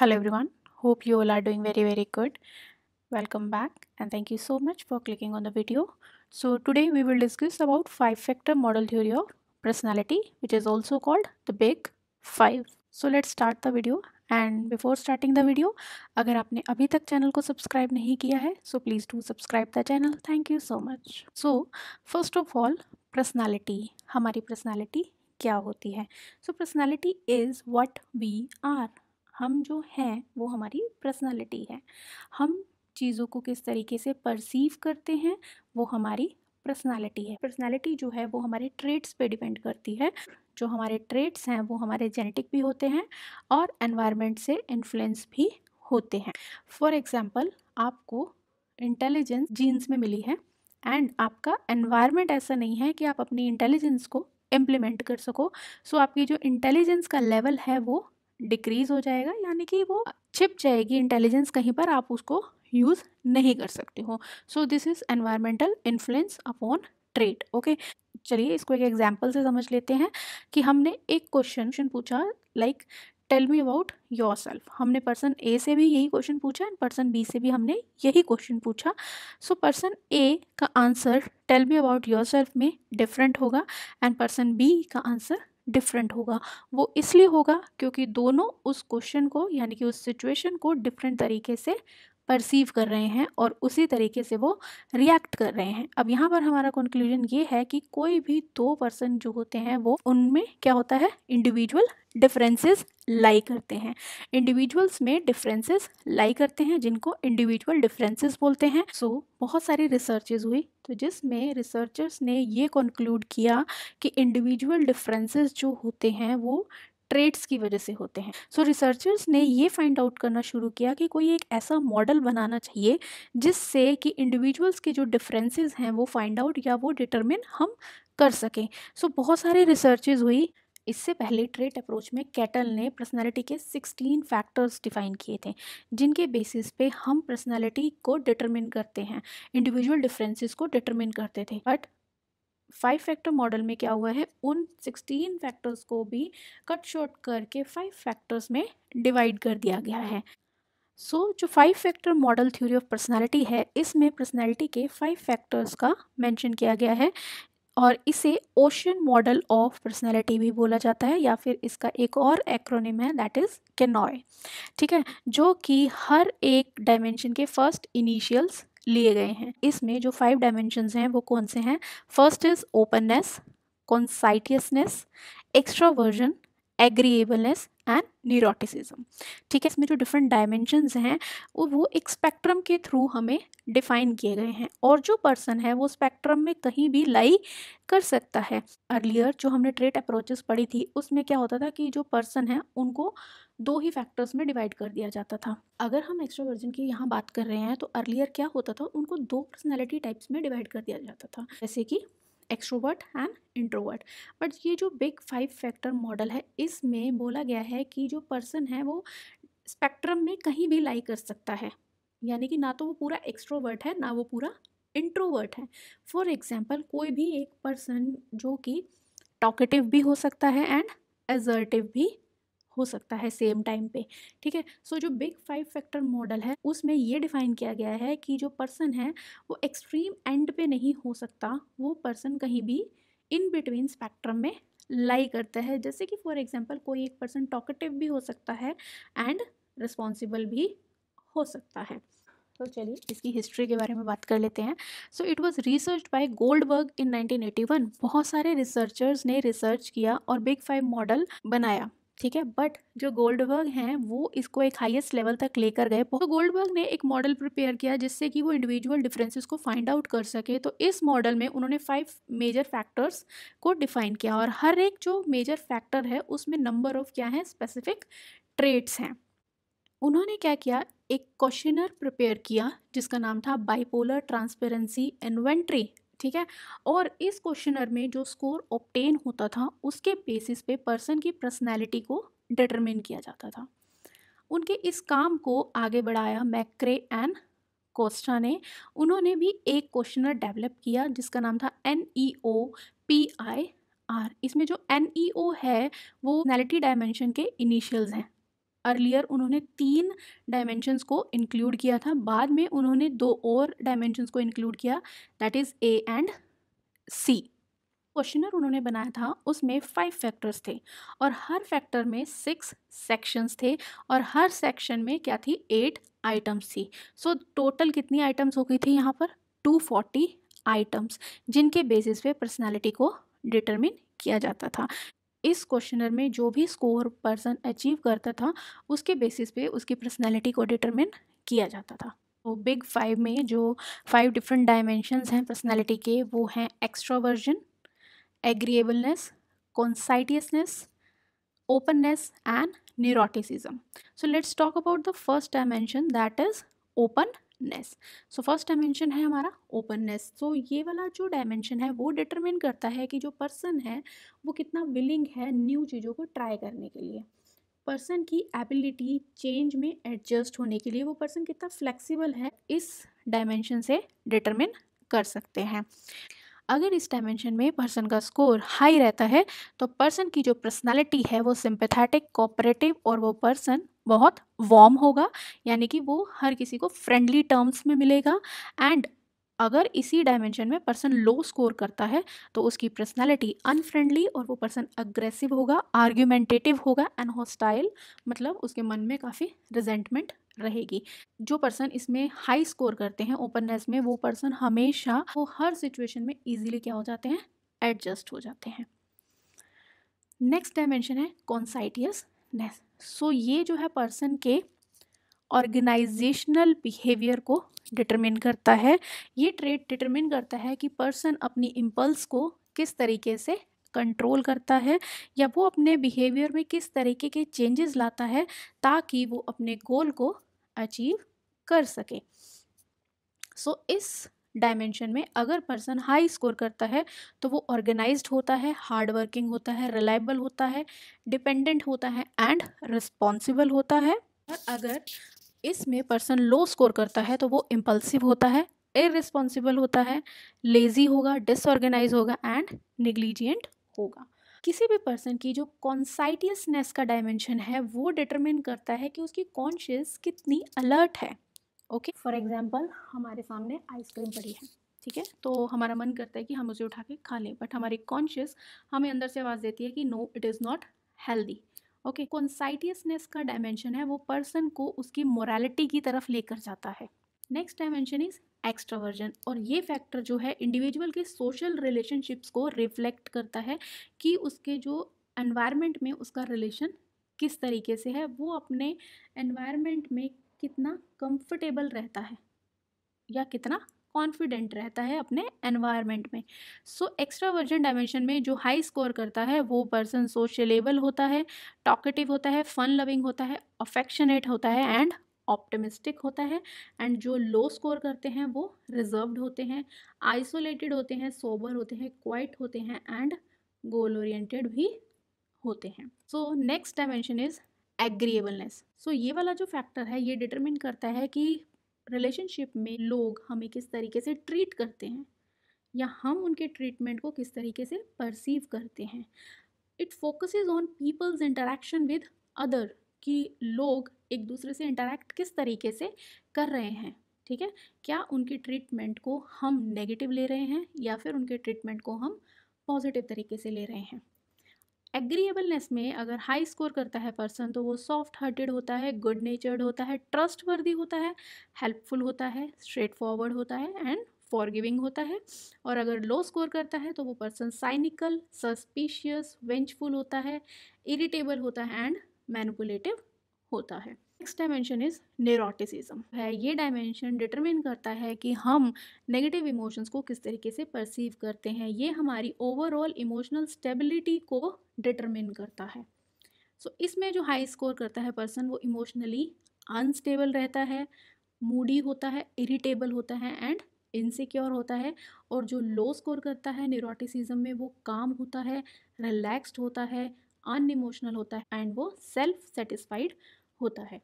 hello everyone hope you all are doing very very good welcome back and thank you so much for clicking on the video so today we will discuss about five factor model theory of personality which is also called the big five so let's start the video and before starting the video अगर आपने अभी तक channel को subscribe नहीं किया है so please do subscribe the channel thank you so much so first of all personality हमारी personality क्या होती है so personality is what we are हम जो हैं वो हमारी पर्सनालिटी है हम चीज़ों को किस तरीके से परसीव करते हैं वो हमारी पर्सनालिटी है पर्सनालिटी जो है वो हमारे ट्रेड्स पे डिपेंड करती है जो हमारे ट्रेड्स हैं वो हमारे जेनेटिक भी होते हैं और एनवायरनमेंट से इन्फ्लुएंस भी होते हैं फॉर एग्ज़ाम्पल आपको इंटेलिजेंस जीन्स में मिली है एंड आपका एनवायरनमेंट ऐसा नहीं है कि आप अपनी इंटेलिजेंस को इम्प्लीमेंट कर सको सो so, आपकी जो इंटेलिजेंस का लेवल है वो डिक्रीज़ हो जाएगा यानी कि वो छिप जाएगी इंटेलिजेंस कहीं पर आप उसको यूज़ नहीं कर सकते हो so this is environmental influence upon trait okay चलिए इसको एक एग्जाम्पल से समझ लेते हैं कि हमने एक क्वेश्चन पूछा like tell me about yourself हमने पर्सन ए से भी यही क्वेश्चन पूछा एंड पर्सन बी से भी हमने यही क्वेश्चन पूछा सो पर्सन ए का answer tell me about yourself में डिफरेंट होगा एंड पर्सन बी का आंसर डिफरेंट होगा वो इसलिए होगा क्योंकि दोनों उस क्वेश्चन को यानी कि उस सिचुएशन को डिफरेंट तरीके से परसीव कर रहे हैं और उसी तरीके से वो रिएक्ट कर रहे हैं अब यहाँ पर हमारा कंक्लूजन ये है कि कोई भी दो पर्सन जो होते हैं वो उनमें क्या होता है इंडिविजुअल डिफरेंसेस लाई करते हैं इंडिविजुअल्स में डिफरेंसेस लाई करते हैं जिनको इंडिविजुअल डिफरेंसेस बोलते हैं सो so, बहुत सारी रिसर्चेज हुई तो जिसमें रिसर्चर्स ने ये कंक्लूड किया कि इंडिविजुअल डिफरेंसेस जो होते हैं वो ट्रेड्स की वजह से होते हैं सो so, रिसर्चर्स ने ये फाइंड आउट करना शुरू किया कि कोई एक ऐसा मॉडल बनाना चाहिए जिससे कि इंडिविजुअल्स के जो डिफरेंसेस हैं वो फाइंड आउट या वो डिटरमिन हम कर सकें सो so, बहुत सारे रिसर्चेज हुई इससे पहले ट्रेट अप्रोच में कैटल ने पर्सनालिटी के 16 फैक्टर्स डिफाइन किए थे जिनके बेसिस पे हम पर्सनालिटी को डिटरमिन करते हैं इंडिविजुअल डिफरेंसेस को डिटरमिन करते थे बट फाइव फैक्टर मॉडल में क्या हुआ है उन सिक्सटीन फैक्टर्स को भी कट शॉर्ट करके फाइव फैक्टर्स में डिवाइड कर दिया गया है सो so, जो five factor model theory of personality है इसमें पर्सनालिटी के फाइव फैक्टर्स का मेंशन किया गया है और इसे ओशन मॉडल ऑफ पर्सनालिटी भी बोला जाता है या फिर इसका एक और एक्रोनिम है दैट इज़ केनॉय ठीक है जो कि हर एक डायमेंशन के फर्स्ट इनिशियल्स लिए गए हैं इसमें जो फाइव डायमेंशन हैं वो कौन से हैं first is openness conscientiousness extraversion agreeableness and neuroticism ठीक है इसमें जो डिफरेंट डायमेंशन हैं वो एक स्पेक्ट्रम के थ्रू हमें डिफाइन किए गए हैं और जो पर्सन है वो स्पेक्ट्रम में कहीं भी लाई कर सकता है अर्लियर जो हमने ट्रेट अप्रोचेस पढ़ी थी उसमें क्या होता था कि जो पर्सन है उनको दो ही फैक्टर्स में डिवाइड कर दिया जाता था अगर हम एक्स्ट्रा वर्जन की यहाँ बात कर रहे हैं तो अर्लियर क्या होता था उनको दो पर्सनैलिटी टाइप्स में डिवाइड कर दिया जाता था जैसे कि एक्सट्रोवर्ट एंड इंट्रोवर्ट बट ये जो बिग फाइव फैक्टर मॉडल है इसमें बोला गया है कि जो पर्सन है वो स्पेक्ट्रम में कहीं भी लाई कर सकता है यानी कि ना तो वो पूरा एक्स्ट्रोवर्ट है ना वो पूरा इंट्रोवर्ट है फॉर एग्ज़ाम्पल कोई भी एक पर्सन जो कि टॉकेटिव भी हो सकता है एंड एजर्टिव भी हो सकता है सेम टाइम पे ठीक है सो जो बिग फाइव फैक्टर मॉडल है उसमें ये डिफाइन किया गया है कि जो पर्सन है वो एक्सट्रीम एंड पे नहीं हो सकता वो पर्सन कहीं भी इन बिटवीन स्पेक्ट्रम में लाई करता है जैसे कि फॉर एग्जाम्पल कोई एक पर्सन टॉकेटिव भी हो सकता है एंड रिस्पॉन्सिबल भी हो सकता है तो चलिए इसकी हिस्ट्री के बारे में बात कर लेते हैं so it was research by Goldberg in 1981 बहुत सारे रिसर्चर्स ने रिसर्च किया और बिग फाइव मॉडल बनाया ठीक है बट जो गोल्डबर्ग हैं वो इसको एक हाईएस्ट लेवल तक लेकर गए तो गोल्डबर्ग ने एक मॉडल प्रिपेयर किया जिससे कि वो इंडिविजुअल डिफरेंसेस को फाइंड आउट कर सके तो इस मॉडल में उन्होंने फाइव मेजर फैक्टर्स को डिफाइन किया और हर एक जो मेजर फैक्टर है उसमें नंबर ऑफ क्या है स्पेसिफिक ट्रेड्स हैं उन्होंने क्या किया एक क्वेश्चनर प्रिपेयर किया जिसका नाम था बाइपोलर ट्रांसपेरेंसी इन्वेंट्री ठीक है और इस क्वेश्चनर में जो स्कोर ऑप्टेन होता था उसके बेसिस पे पर्सन की पर्सनैलिटी को डिटरमिन किया जाता था उनके इस काम को आगे बढ़ाया मैक्रे एंड कोस्टा ने उन्होंने भी एक क्वेश्चनर डेवलप किया जिसका नाम था N E O P I R इसमें जो एन ई ओ है वो पर्सनैलिटी डायमेंशन के इनिशियल्स हैं अर्लियर उन्होंने तीन डायमेंशंस को इंक्लूड किया था बाद में उन्होंने दो और डायमेंशंस को इंक्लूड किया that is A and C questionnaire उन्होंने बनाया था उसमें फाइव फैक्टर्स थे और हर फैक्टर में सिक्स सेक्शंस थे और हर सेक्शन में क्या थी एट आइटम्स थी सो so, टोटल कितनी आइटम्स हो गई थी यहाँ पर टू फोर्टी आइटम्स जिनके बेसिस पे पर्सनालिटी को डिटरमिन किया जाता था इस क्वेश्चनर में जो भी स्कोर पर्सन अचीव करता था उसके बेसिस पे उसकी पर्सनैलिटी को डिटरमिन किया जाता था तो बिग फाइव में जो फाइव डिफरेंट डायमेंशंस हैं पर्सनैलिटी के वो हैं extraversion agreeableness conscientiousness openness and neuroticism so let's talk about the first dimension that is open openness so first dimension है हमारा ओपननेस सो ये वाला जो डायमेंशन है वो डिटरमिन करता है कि जो पर्सन है वो कितना विलिंग है न्यू चीज़ों को ट्राई करने के लिए पर्सन की एबिलिटी चेंज में एडजस्ट होने के लिए वो पर्सन कितना फ्लेक्सिबल है इस डायमेंशन से डिटरमिन कर सकते हैं अगर इस डायमेंशन में पर्सन का स्कोर हाई रहता है तो पर्सन की जो पर्सनालिटी है वो सिंपथेटिक कोऑपरेटिव और वो पर्सन बहुत वार्म होगा यानी कि वो हर किसी को फ्रेंडली टर्म्स में मिलेगा एंड अगर इसी डायमेंशन में पर्सन लो स्कोर करता है तो उसकी पर्सनालिटी अनफ्रेंडली और वो पर्सन अग्रेसिव होगा आर्ग्यूमेंटेटिव होगा एंड हॉस्टाइल मतलब उसके मन में काफ़ी रिजेंटमेंट रहेगी जो पर्सन इसमें हाई स्कोर करते हैं ओपननेस में वो पर्सन हमेशा वो हर सिचुएशन में इजीली क्या हो जाते हैं एडजस्ट हो जाते हैं नेक्स्ट डायमेंशन है कॉन्साइटियसनेस सो so, ये जो है पर्सन के ऑर्गेनाइजेशनल बिहेवियर को डिटरमिन करता है ये ट्रेड डिटरमिन करता है कि पर्सन अपनी इम्पल्स को किस तरीके से कंट्रोल करता है या वो अपने बिहेवियर में किस तरीके के चेंजेस लाता है ताकि वो अपने गोल को अचीव कर सके सो so, इस डायमेंशन में अगर पर्सन हाई स्कोर करता है तो वो ऑर्गेनाइज होता है हार्ड वर्किंग होता है रिलायबल होता है डिपेंडेंट होता है एंड रिस्पॉन्सिबल होता है और अगर इसमें पर्सन लो स्कोर करता है तो वो इम्पल्सिव होता है इरिस्पॉन्सिबल होता है लेज़ी होगा डिसऑर्गेनाइज होगा एंड निग्लीजियंट होगा किसी भी पर्सन की जो कॉन्साइटियसनेस का डायमेंशन है वो डिटरमिन करता है कि उसकी कॉन्शियस कितनी अलर्ट है ओके फॉर एग्ज़ाम्पल हमारे सामने आइसक्रीम पड़ी है ठीक है तो हमारा मन करता है कि हम उसे उठा के खा लें बट हमारी कॉन्शियस हमें अंदर से आवाज़ देती है कि no it is not healthy okay conscientiousness का डायमेंशन है वो पर्सन को उसकी मोरालिटी की तरफ लेकर जाता है नेक्स्ट डायमेंशन इज़ एक्स्ट्रावर्जन और ये फैक्टर जो है इंडिविजुअल के सोशल रिलेशनशिप्स को रिफ्लेक्ट करता है कि उसके जो एनवायरमेंट में उसका रिलेशन किस तरीके से है वो अपने एनवायरमेंट में कितना कंफर्टेबल रहता है या कितना कॉन्फिडेंट रहता है अपने एनवायरनमेंट में सो एक्स्ट्रा वर्जन डायमेंशन में जो हाई स्कोर करता है वो पर्सन सोशलेबल होता है टॉकेटिव होता है फन लविंग होता है अफेक्शनेट होता है एंड ऑप्टिमिस्टिक होता है एंड जो लो स्कोर करते हैं वो रिजर्व्ड होते हैं आइसोलेटेड होते हैं सोबर होते हैं क्वाइट होते हैं एंड गोल ओरिएंटेड भी होते हैं so next dimension is agreeableness so ये वाला जो फैक्टर है ये डिटरमिन करता है कि रिलेशनशिप में लोग हमें किस तरीके से ट्रीट करते हैं या हम उनके ट्रीटमेंट को किस तरीके से परसीव करते हैं it focuses on people's interaction with other कि लोग एक दूसरे से इंटरेक्ट किस तरीके से कर रहे हैं ठीक है क्या उनके ट्रीटमेंट को हम नेगेटिव ले रहे हैं या फिर उनके ट्रीटमेंट को हम पॉजिटिव तरीके से ले रहे हैं एग्रीएबलनेस में अगर हाई स्कोर करता है पर्सन तो वो सॉफ्ट हार्टेड होता है गुड नेचर्ड होता है ट्रस्ट वर्दी होता है हेल्पफुल होता है स्ट्रेट फॉरवर्ड होता है एंड फॉरगिविंग होता है और अगर लो स्कोर करता है तो वो पर्सन साइनिकल सस्पिशियस वेंचफुल होता है इरिटेबल होता है एंड मैनिपुलेटिव होता है नेक्स्ट डायमेंशन इज़ न्यूरोटिसिज्म है ये डायमेंशन डिटरमिन करता है कि हम नेगेटिव इमोशंस को किस तरीके से परसीव करते हैं ये हमारी ओवरऑल इमोशनल स्टेबिलिटी को डिटरमिन करता है सो so, इसमें जो हाई स्कोर करता है पर्सन वो इमोशनली अनस्टेबल रहता है मूडी होता है इरिटेबल होता है एंड इनसिक्योर होता है और जो लो स्कोर करता है न्यूरोटिसिज्म में वो काम होता है रिलैक्स्ड होता है अन इमोशनल होता है एंड वो सेल्फ सेटिस्फाइड होता है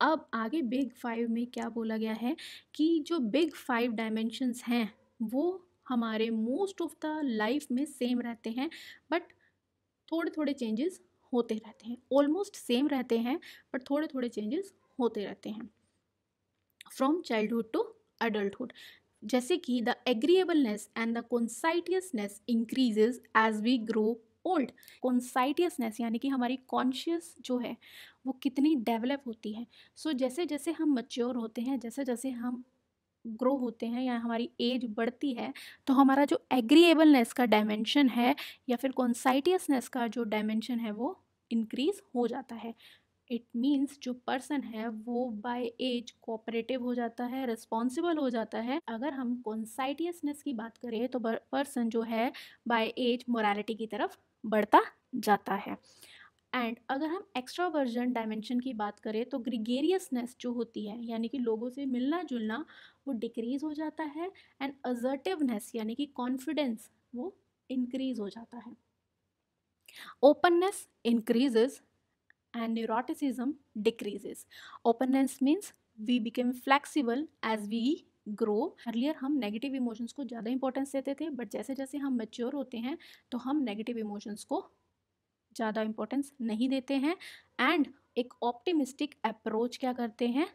अब आगे बिग फाइव में क्या बोला गया है कि जो बिग फाइव डायमेंशंस हैं वो हमारे मोस्ट ऑफ द लाइफ में सेम रहते हैं बट थोड़े थोड़े चेंजेस होते रहते हैं ऑलमोस्ट सेम रहते हैं बट थोड़े थोड़े चेंजेस होते रहते हैं फ्रॉम चाइल्डहुड टू अडल्टुड जैसे कि the agreeableness and the conscientiousness increases as we grow old conscientiousness यानी कि हमारी कॉन्शियस जो है वो कितनी डेवलप होती है सो so, जैसे जैसे हम मच्योर होते हैं जैसे जैसे हम ग्रो होते हैं या हमारी एज बढ़ती है तो हमारा जो एग्रीएबलनेस का डायमेंशन है या फिर कॉन्साइटियसनेस का जो डायमेंशन है वो इंक्रीज़ हो जाता है इट मीन्स जो पर्सन है वो बाय एज कोऑपरेटिव हो जाता है रिस्पॉन्सिबल हो जाता है अगर हम कॉन्साइटियसनेस की बात करें तो पर्सन जो है बाय एज मोरालिटी की तरफ बढ़ता जाता है एंड अगर हम एक्स्ट्रावर्जन डायमेंशन की बात करें तो ग्रिगेरियसनेस जो होती है यानी कि लोगों से मिलना जुलना वो डिक्रीज हो जाता है एंड अजर्टिवनेस यानी कि कॉन्फिडेंस वो इंक्रीज हो जाता है openness increases and neuroticism decreases openness means we became flexible as we grow earlier हम नेगेटिव इमोशंस को ज़्यादा इंपॉर्टेंस देते थे बट जैसे जैसे हम मेच्योर होते हैं तो हम नेगेटिव इमोशंस को ज़्यादा इम्पोर्टेंस नहीं देते हैं एंड एक ऑप्टिमिस्टिक अप्रोच क्या करते हैं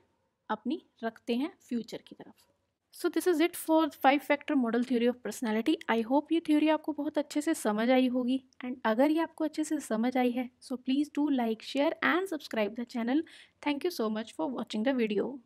अपनी रखते हैं फ्यूचर की तरफ so this is it for five factor model theory of personality I hope ये थ्योरी आपको बहुत अच्छे से समझ आई होगी एंड अगर ये आपको अच्छे से समझ आई है so please do like share and subscribe the channel thank you so much for watching the video